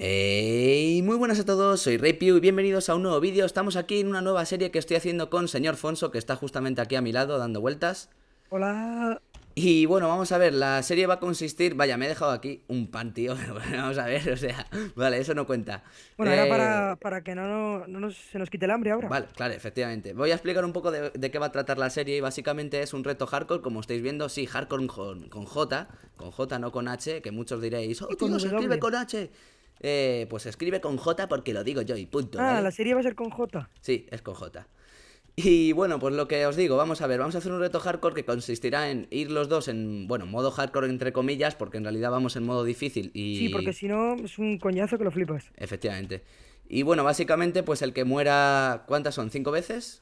Hey, muy buenas a todos, soy RayPew y bienvenidos a un nuevo vídeo. Estamos aquí en una nueva serie que estoy haciendo con señor Fonso, que está justamente aquí a mi lado dando vueltas. Hola. Y bueno, vamos a ver, la serie va a consistir... Vaya, me he dejado aquí un pan, tío. vamos a ver, o sea, vale, eso no cuenta. Bueno, era para, eh, que no, se nos quite el hambre ahora. Vale, claro, efectivamente. Voy a explicar un poco de, qué va a tratar la serie y básicamente es un reto hardcore, como estáis viendo, sí, hardcore con, J, con J, no con H, que muchos diréis, oh, tío, se escribe con H. Eh, pues escribe con J porque lo digo yo y punto. Ah, la serie va a ser con J. Sí, es con J. Y bueno, pues lo que os digo, vamos a ver, vamos a hacer un reto hardcore que consistirá en ir los dos en, bueno, modo hardcore entre comillas, porque en realidad vamos en modo difícil y... Sí, porque si no es un coñazo que lo flipas. Efectivamente. Y bueno, básicamente pues el que muera, ¿cuántas son? ¿Cinco veces?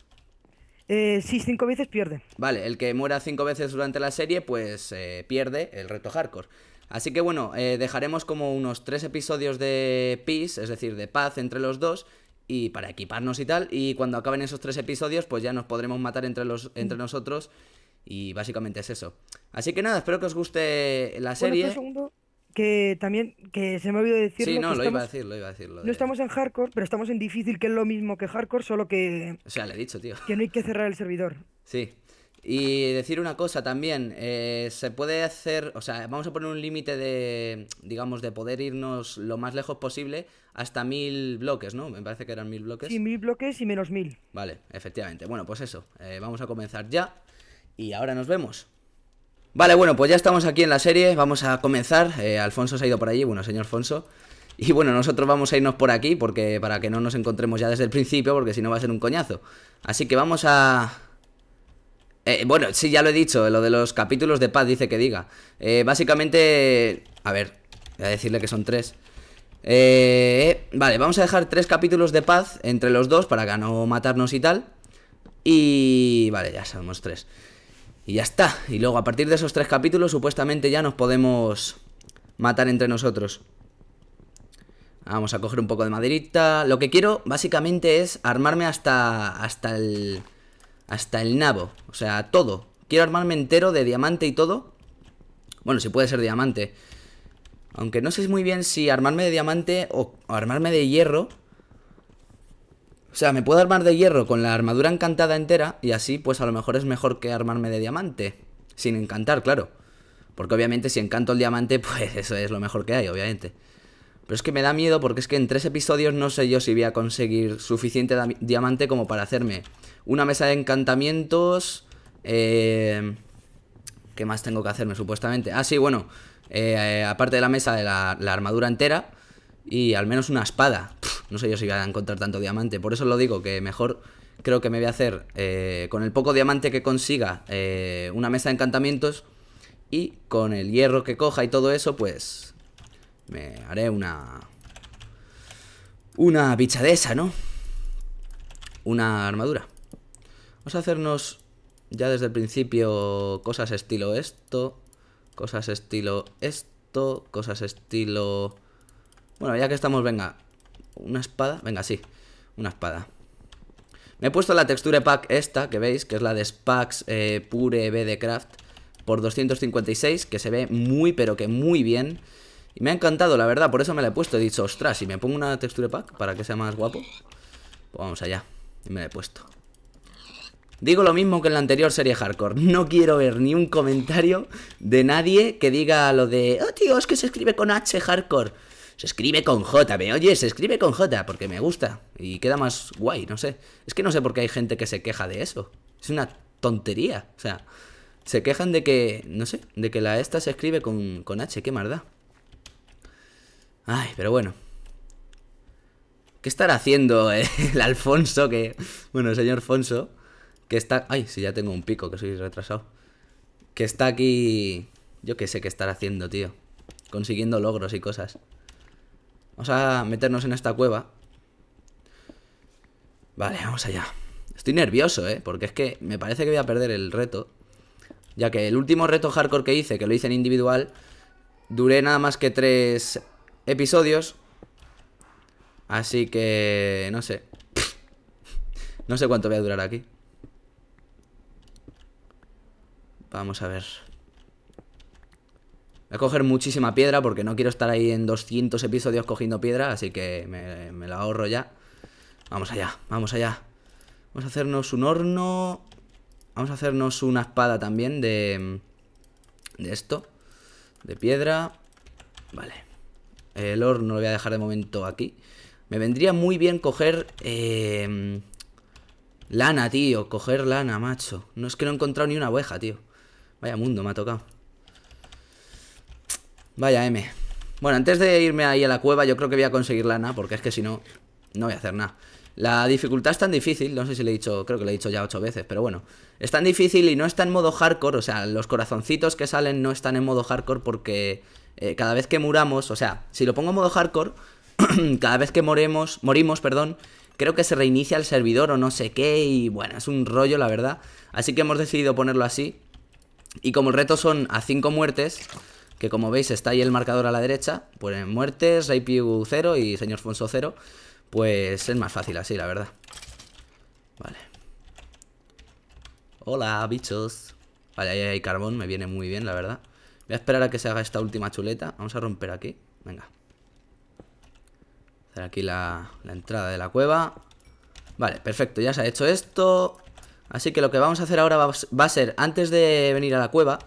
Eh, sí, cinco veces pierde. Vale, el que muera cinco veces durante la serie pues eh, pierde el reto hardcore. Así que bueno, eh, dejaremos como unos tres episodios de Peace, es decir, de paz entre los dos, y para equiparnos y tal, y cuando acaben esos tres episodios, pues ya nos podremos matar entre, los, entre nosotros, y básicamente es eso. Así que nada, espero que os guste la serie. Bueno, segundo, que también, que se me olvidó decirlo. Sí, no, lo, iba a decir, lo iba a decir, No estamos en hardcore, pero estamos en difícil, que es lo mismo que hardcore, solo que... O sea, le he dicho, tío. Que no hay que cerrar el servidor. Sí, y decir una cosa también, eh, se puede hacer, o sea, vamos a poner un límite de, digamos, de poder irnos lo más lejos posible hasta mil bloques, ¿no? Me parece que eran mil bloques. Sí, mil bloques y menos mil. Vale, efectivamente. Bueno, pues eso, eh, vamos a comenzar ya y ahora nos vemos. Vale, bueno, pues ya estamos aquí en la serie, vamos a comenzar. Eh, Alfonso se ha ido por allí, bueno, señor Alfonso. Y bueno, nosotros vamos a irnos por aquí porque para que no nos encontremos ya desde el principio, porque si no va a ser un coñazo. Así que vamos a, eh, bueno, sí, ya lo he dicho, lo de los capítulos de paz dice que diga. Eh, básicamente, a ver, voy a decirle que son tres. Eh, vale, vamos a dejar tres capítulos de paz entre los dos para no matarnos y tal. Y vale, ya sabemos tres. Y ya está. Y luego a partir de esos tres capítulos supuestamente ya nos podemos matar entre nosotros. Vamos a coger un poco de maderita. Lo que quiero básicamente es armarme hasta, hasta el... Hasta el nabo. O sea, todo. Quiero armarme entero de diamante y todo. Bueno, si puede ser diamante. Aunque no sé muy bien si armarme de diamante o, o armarme de hierro. O sea, me puedo armar de hierro con la armadura encantada entera y así pues a lo mejor es mejor que armarme de diamante. Sin encantar, claro. Porque obviamente si encanto el diamante, pues eso es lo mejor que hay, obviamente. Pero es que me da miedo porque es que en tres episodios no sé yo si voy a conseguir suficiente diamante como para hacerme una mesa de encantamientos. Eh, ¿Qué más tengo que hacerme supuestamente? Ah, sí, bueno. Eh, aparte de la mesa, de la, armadura entera y al menos una espada. no sé yo si voy a encontrar tanto diamante. Por eso lo digo, que mejor creo que me voy a hacer eh, con el poco diamante que consiga una mesa de encantamientos y con el hierro que coja y todo eso, pues me haré una... Una bicha de esa, ¿no? Una armadura. Vamos a hacernos ya desde el principio cosas estilo esto, cosas estilo esto, cosas estilo... Bueno, ya que estamos, venga. ¿Una espada? Venga, sí. Una espada. Me he puesto la textura pack esta, que veis, que es la de Spax eh, Pure BD Craft, por 256, que se ve muy, pero que muy bien. Y me ha encantado, la verdad, por eso me la he puesto. He dicho, ostras, si me pongo una texture pack para que sea más guapo. Pues vamos allá. Y me la he puesto. Digo lo mismo que en la anterior serie hardcore. No quiero ver ni un comentario de nadie que diga lo de, oh tío, es que se escribe con H hardcore. Se escribe con J, ¿me oye, Se escribe con J porque me gusta y queda más guay, no sé. Es que no sé por qué hay gente que se queja de eso. Es una tontería. O sea, se quejan de que, no sé, de que la esta se escribe con, con H, qué maldad. Ay, pero bueno. ¿Qué estará haciendo el, Alfonso que... Bueno, el señor Alfonso Que está... Ay, si ya tengo un pico, que soy retrasado. Que está aquí... Yo qué sé qué estará haciendo, tío. Consiguiendo logros y cosas. Vamos a meternos en esta cueva. Vale, vamos allá. Estoy nervioso, ¿eh? Porque es que me parece que voy a perder el reto. Ya que el último reto hardcore que hice, que lo hice en individual, duré nada más que tres episodios. Así que... No sé. no sé cuánto voy a durar aquí. Vamos a ver. Voy a coger muchísima piedra porque no quiero estar ahí en 200 episodios cogiendo piedra, así que me, me la ahorro ya. Vamos allá, vamos allá. Vamos a hacernos un horno. Vamos a hacernos una espada también de... De esto. De piedra. Vale. El oro no lo voy a dejar de momento aquí. Me vendría muy bien coger... Eh, lana, tío. Coger lana, macho. No es que no he encontrado ni una oveja, tío. Vaya mundo me ha tocado. Vaya M. Bueno, antes de irme ahí a la cueva, yo creo que voy a conseguir lana, porque es que si no, no voy a hacer nada. La dificultad es tan difícil, no sé si le he dicho, creo que le he dicho ya ocho veces, pero bueno. Es tan difícil y no está en modo hardcore, o sea, los corazoncitos que salen no están en modo hardcore porque eh, cada vez que muramos, o sea, si lo pongo en modo hardcore, cada vez que moremos, morimos, perdón, creo que se reinicia el servidor o no sé qué y bueno, es un rollo la verdad. Así que hemos decidido ponerlo así. Y como el reto son a 5 muertes, que como veis está ahí el marcador a la derecha, pues en muertes, IPU 0 y señor Fonso 0, pues es más fácil así la verdad. Vale. Hola, bichos. Vale, ahí hay carbón, me viene muy bien, la verdad. Voy a esperar a que se haga esta última chuleta. Vamos a romper aquí. Venga. Hacer aquí la, entrada de la cueva. Vale, perfecto. Ya se ha hecho esto. Así que lo que vamos a hacer ahora va, a ser, antes de venir a la cueva,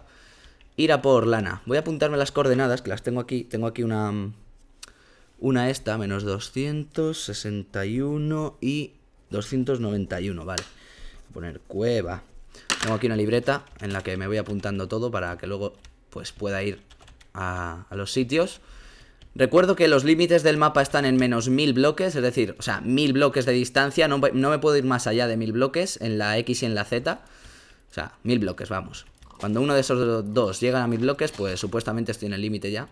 ir a por lana. Voy a apuntarme las coordenadas, que las tengo aquí. Tengo aquí una... Una esta, menos 261 y 291, vale. Voy a poner cueva. Tengo aquí una libreta en la que me voy apuntando todo para que luego pues pueda ir a, los sitios. Recuerdo que los límites del mapa están en menos mil bloques, es decir, o sea, mil bloques de distancia, no, me puedo ir más allá de mil bloques en la X y en la Z. O sea, mil bloques, vamos. Cuando uno de esos dos llegan a mil bloques, pues supuestamente estoy en el límite ya.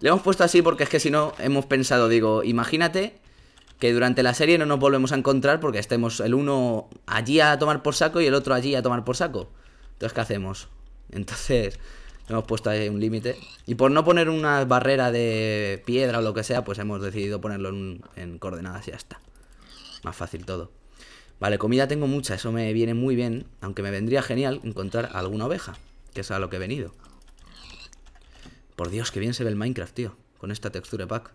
Le hemos puesto así porque es que si no, hemos pensado, digo, imagínate que durante la serie no nos volvemos a encontrar porque estemos el uno allí a tomar por saco y el otro allí a tomar por saco. Entonces, ¿qué hacemos? Entonces, hemos puesto ahí un límite. Y por no poner una barrera de piedra o lo que sea, pues hemos decidido ponerlo en, coordenadas y ya está. Más fácil todo. Vale, comida tengo mucha, eso me viene muy bien, aunque me vendría genial encontrar alguna oveja, que es a lo que he venido. Por Dios, que bien se ve el Minecraft, tío, con esta textura pack.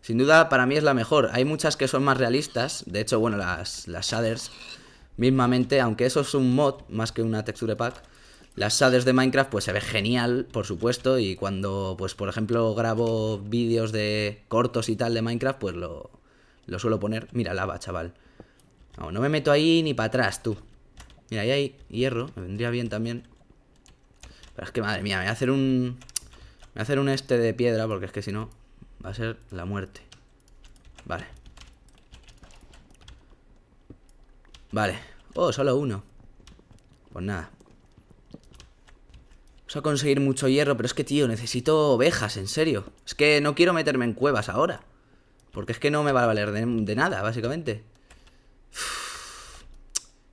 Sin duda, para mí es la mejor. Hay muchas que son más realistas, de hecho, bueno, las, las shaders, mismamente, aunque eso es un mod más que una texture pack, las shaders de Minecraft pues se ve genial, por supuesto, y cuando pues por ejemplo grabo vídeos de cortos y tal de Minecraft, pues lo, suelo poner. Mira, lava, chaval. No, no me meto ahí ni para atrás, tú. Mira, ahí hay hierro, me vendría bien también. Pero es que madre mía, me voy a hacer un... Me voy a hacer un este de piedra porque es que si no va a ser la muerte. Vale. Vale. Oh, solo uno. Pues nada. Vamos a conseguir mucho hierro, pero es que, tío, necesito ovejas, en serio. Es que no quiero meterme en cuevas ahora. Porque es que no me va a valer de, nada, básicamente.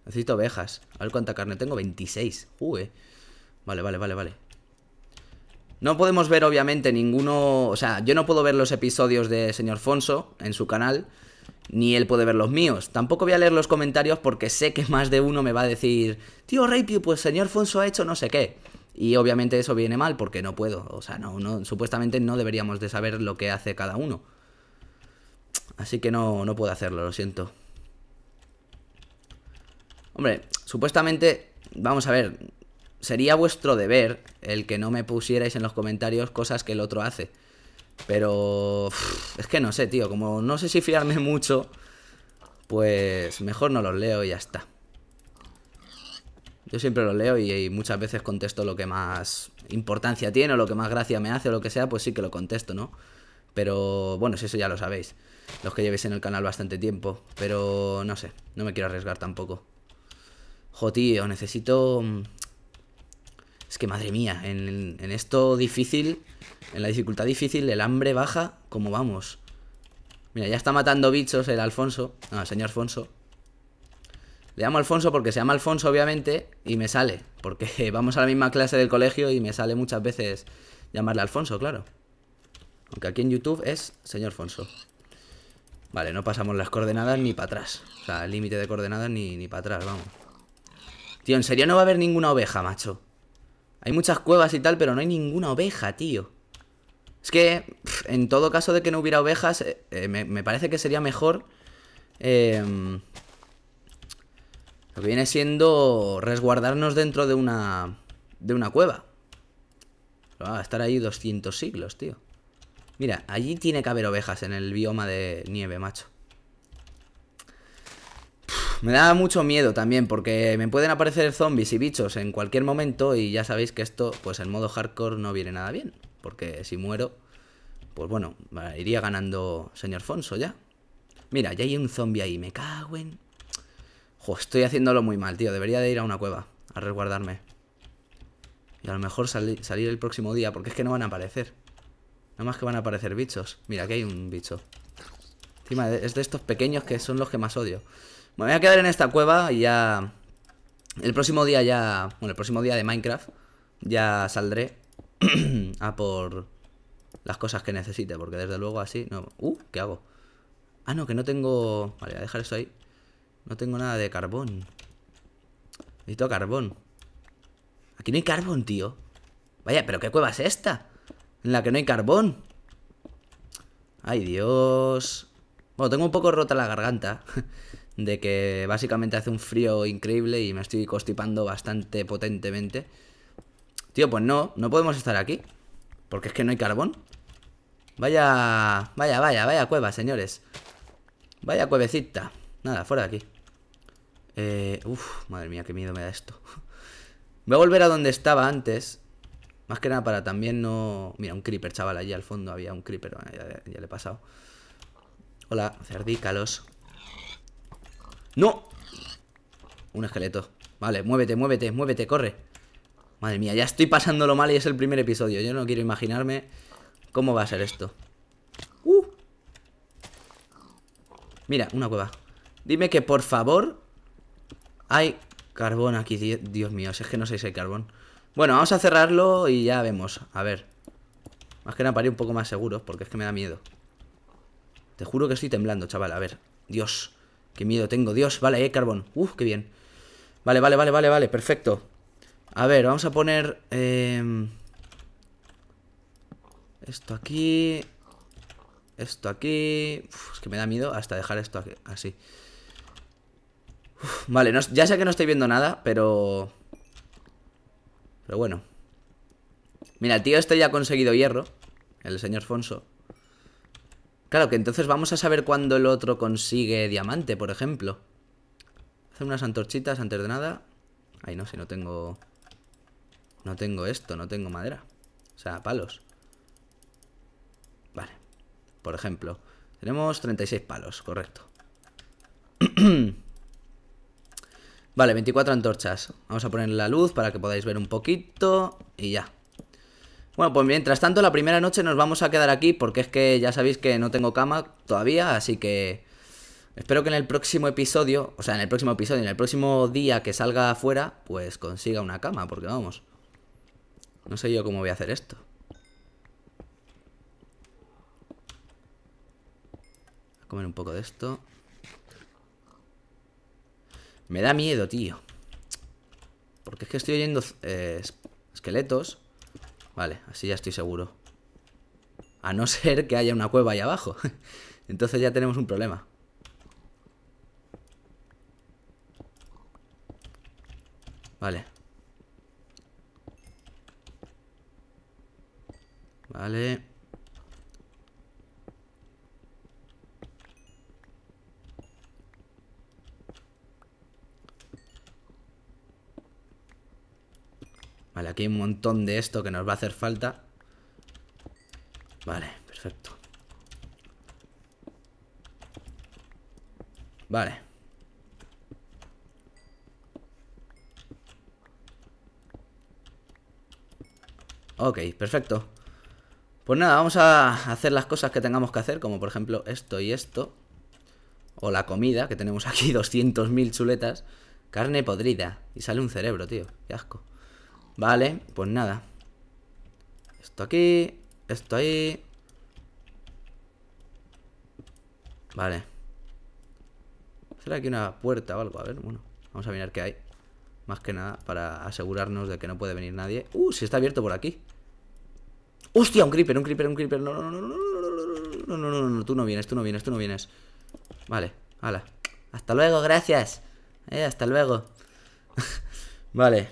Necesito ovejas. A ver cuánta carne tengo. 26. Vale, vale, vale, vale. No podemos ver, obviamente, ninguno... O sea, yo no puedo ver los episodios de señor Fonso en su canal. Ni él puede ver los míos. Tampoco voy a leer los comentarios porque sé que más de uno me va a decir... Tío Reipiu, pues señor Fonso ha hecho no sé qué. Y obviamente eso viene mal porque no puedo. O sea, no, supuestamente no deberíamos de saber lo que hace cada uno. Así que no, no puedo hacerlo, lo siento. Hombre, supuestamente, vamos a ver, sería vuestro deber el que no me pusierais en los comentarios cosas que el otro hace. Pero es que no sé, tío, como no sé si fiarme mucho, pues mejor no los leo y ya está. Yo siempre lo leo y, muchas veces contesto lo que más importancia tiene o lo que más gracia me hace o lo que sea, pues sí que lo contesto, ¿no? Pero bueno, si eso ya lo sabéis, los que llevéis en el canal bastante tiempo. Pero no sé, no me quiero arriesgar tampoco. Jo, tío, necesito... Mm, es que madre mía, en, esto difícil, en la dificultad difícil, el hambre baja como vamos. Mira, ya está matando bichos el Alfonso, ah, señor Alfonso. Le llamo Alfonso porque se llama Alfonso, obviamente, y me sale, porque vamos a la misma clase del colegio y me sale muchas veces llamarle Alfonso, claro. Aunque aquí en YouTube es señor Alfonso. Vale, no pasamos las coordenadas ni para atrás. O sea, límite de coordenadas ni, ni para atrás, vamos. Tío, en serio no va a haber ninguna oveja, macho. Hay muchas cuevas y tal, pero no hay ninguna oveja, tío. Es que, en todo caso de que no hubiera ovejas, eh, eh, me, me, parece que sería mejor eh, lo pues viene siendo resguardarnos dentro de una, de una cueva. Va a estar ahí 200 siglos, tío. Mira, allí tiene que haber ovejas en el bioma de nieve, macho. me da mucho miedo también porque me pueden aparecer zombies y bichos en cualquier momento y ya sabéis que esto, pues en modo hardcore no viene nada bien. Porque si muero, pues bueno, iría ganando señor Fonso ya. Mira, ya hay un zombie ahí, me cago en estoy haciéndolo muy mal, tío. Debería de ir a una cueva a resguardarme. Y a lo mejor salir el próximo día, porque es que no van a aparecer. Nada más que van a aparecer bichos. Mira, aquí hay un bicho. Encima es de estos pequeños que son los que más odio. Me voy a quedar en esta cueva y ya... El próximo día ya... Bueno, el próximo día de Minecraft ya saldré a por las cosas que necesite, porque desde luego así... No... Uh, ¿qué hago? Ah, no, que no tengo... Vale, voy a dejar eso ahí. No tengo nada de carbón. Necesito carbón. Aquí no hay carbón, tío. Vaya, pero ¿qué cueva es esta? En la que no hay carbón. Ay, Dios. Bueno, tengo un poco rota la garganta. De que básicamente hace un frío increíble y me estoy constipando bastante potentemente. Tío, pues no, no podemos estar aquí. Porque es que no hay carbón. Vaya, vaya, vaya, vaya cueva, señores. Vaya cuevecita. Nada, fuera de aquí. Eh, uf, madre mía, qué miedo me da esto. Voy a volver a donde estaba antes. Más que nada para también no... Mira, un creeper, chaval, allí al fondo había un creeper. Ya, ya le he pasado. Hola, cerdícalos. ¡No! Un esqueleto. Vale, muévete, muévete, muévete, corre. Madre mía, ya estoy pasándolo mal y es el primer episodio. Yo no quiero imaginarme cómo va a ser esto. ¡Uh! Mira, una cueva. Dime que por favor hay carbón aquí, Dios mío, si es que no sé si hay carbón. Bueno, vamos a cerrarlo y ya vemos. A ver. Más que nada para ir un poco más seguro porque es que me da miedo. Te juro que estoy temblando, chaval. A ver. Dios. Qué miedo tengo. Dios. Vale, hay carbón. Uf, qué bien. Vale, vale, vale, vale, vale. Perfecto. A ver, vamos a poner... Em, esto aquí. Esto aquí. es que me da miedo hasta dejar esto aquí, así vale, no, ya sé que no estoy viendo nada, pero... Pero bueno. Mira, el tío este ya ha conseguido hierro. El señor Fonso. Claro, que entonces vamos a saber cuándo el otro consigue diamante, por ejemplo. Hacer unas antorchitas antes de nada. Ay, no, si no tengo... No tengo esto, no tengo madera. O sea, palos. Vale. Por ejemplo, tenemos 36 palos, correcto. Vale, 24 antorchas. Vamos a poner la luz para que podáis ver un poquito y ya. Bueno, pues mientras tanto la primera noche nos vamos a quedar aquí porque es que ya sabéis que no tengo cama todavía, así que espero que en el próximo episodio, o sea, en el próximo episodio, en el próximo día que salga afuera, pues consiga una cama, porque vamos, no sé yo cómo voy a hacer esto. A comer un poco de esto. Me da miedo, tío. Porque es que estoy oyendo eh, esqueletos. Vale, así ya estoy seguro. A no ser que haya una cueva ahí abajo. Entonces ya tenemos un problema. Vale. Vale. Aquí hay un montón de esto que nos va a hacer falta. Vale, perfecto. Vale. Ok, perfecto. Pues nada, vamos a hacer las cosas que tengamos que hacer, como por ejemplo esto y esto. O la comida, que tenemos aquí 200.000 chuletas. Carne podrida. Y sale un cerebro, tío. Qué asco. Vale, pues nada. Esto aquí, esto ahí. Vale. Será aquí una puerta o algo. A ver, bueno. Vamos a mirar qué hay. Más que nada para asegurarnos de que no puede venir nadie. ¡Uh! Si está abierto por aquí. ¡Hostia! Un creeper, un creeper, un creeper. No, no, no, no, no, no, no, no, no, no. Tú no vienes, tú no vienes, tú no vienes. Vale, hala. Hasta luego, gracias. Eh, hasta luego. vale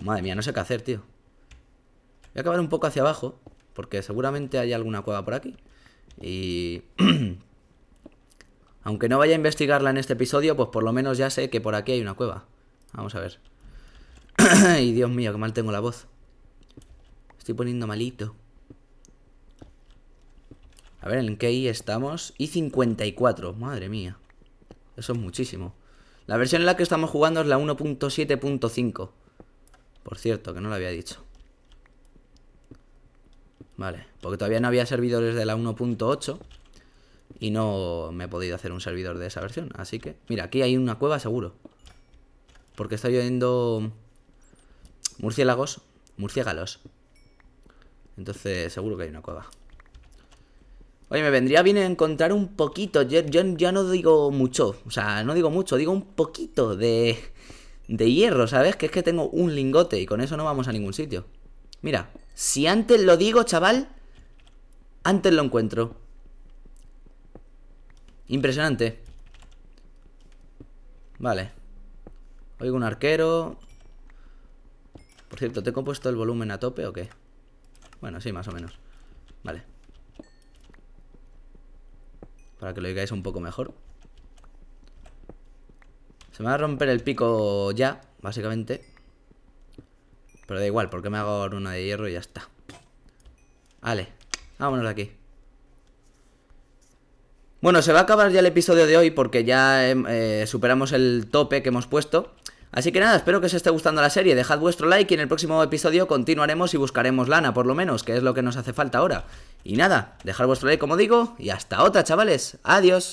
madre mía, no sé qué hacer, tío. Voy a acabar un poco hacia abajo, porque seguramente hay alguna cueva por aquí. Y... Aunque no vaya a investigarla en este episodio, pues por lo menos ya sé que por aquí hay una cueva. Vamos a ver. y Dios mío, que mal tengo la voz. Estoy poniendo malito. A ver, ¿en qué I estamos? I54, madre mía. Eso es muchísimo. La versión en la que estamos jugando es la 1.7.5. Por cierto, que no lo había dicho. Vale, porque todavía no había servidores de la 1.8 y no me he podido hacer un servidor de esa versión. Así que, mira, aquí hay una cueva seguro. Porque estoy oyendo murciélagos, murciégalos Entonces, seguro que hay una cueva. Oye, me vendría bien encontrar un poquito. Yo, yo no digo mucho, o sea, no digo mucho, digo un poquito de de hierro, ¿sabes? Que es que tengo un lingote y con eso no vamos a ningún sitio. Mira, si antes lo digo, chaval, antes lo encuentro. Impresionante. Vale. Oigo un arquero. Por cierto, ¿te he compuesto el volumen a tope o qué? Bueno, sí, más o menos. Vale. Para que lo oigáis un poco mejor. Se me va a romper el pico ya, básicamente. Pero da igual, porque me hago una de hierro y ya está. Vale, vámonos de aquí. Bueno, se va a acabar ya el episodio de hoy porque ya em, eh, superamos el tope que hemos puesto. Así que nada, espero que os esté gustando la serie, dejad vuestro like y en el próximo episodio continuaremos y buscaremos lana, por lo menos, que es lo que nos hace falta ahora. Y nada, dejad vuestro like como digo, y hasta otra chavales, adiós.